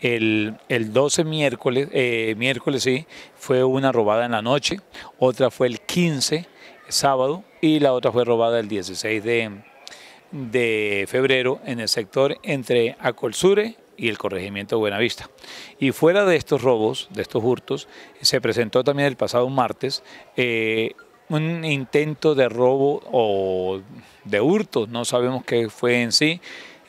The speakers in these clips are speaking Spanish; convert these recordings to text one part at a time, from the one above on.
El, 12 miércoles, eh, miércoles sí, fue una robada en la noche, otra fue el 15 sábado y la otra fue robada el 16 de, febrero en el sector entre Acolsure y el corregimiento de Buenavista. Y fuera de estos robos, de estos hurtos, se presentó también el pasado martes eh, un intento de robo o de hurto, no sabemos qué fue en sí,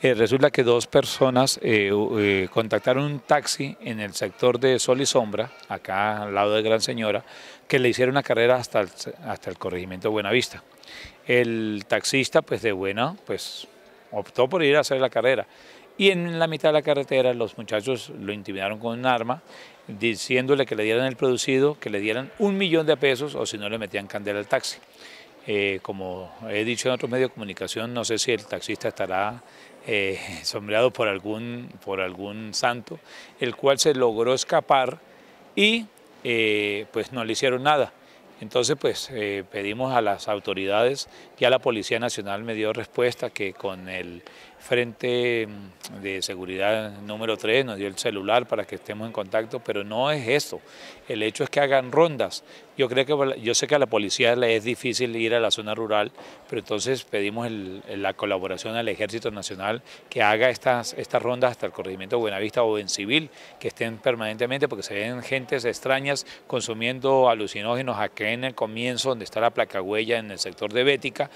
eh, resulta que dos personas eh, eh, contactaron un taxi en el sector de Sol y Sombra, acá al lado de Gran Señora, que le hicieron una carrera hasta el, hasta el corregimiento de Buenavista. El taxista, pues de buena, pues optó por ir a hacer la carrera. Y en la mitad de la carretera los muchachos lo intimidaron con un arma, diciéndole que le dieran el producido, que le dieran un millón de pesos o si no le metían candela al taxi. Eh, como he dicho en otros medios de comunicación, no sé si el taxista estará eh, sombreado por algún, por algún santo, el cual se logró escapar y eh, pues no le hicieron nada. Entonces, pues eh, pedimos a las autoridades, ya la Policía Nacional me dio respuesta que con el Frente mm, de Seguridad número 3 nos dio el celular para que estemos en contacto, pero no es eso. El hecho es que hagan rondas. Yo, creo que, yo sé que a la policía le es difícil ir a la zona rural, pero entonces pedimos la colaboración al Ejército Nacional que haga estas, estas rondas hasta el corregimiento de Buenavista o en civil, que estén permanentemente, porque se ven gentes extrañas consumiendo alucinógenos, aquí en el comienzo donde está la placa huella en el sector de Bética.